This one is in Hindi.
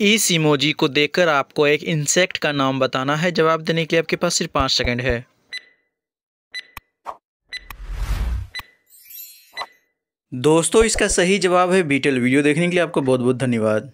इस इमोजी को देखकर आपको एक इंसेक्ट का नाम बताना है जवाब देने के लिए आपके पास सिर्फ पाँच सेकंड है दोस्तों इसका सही जवाब है बीटल वीडियो देखने के लिए आपको बहुत बहुत धन्यवाद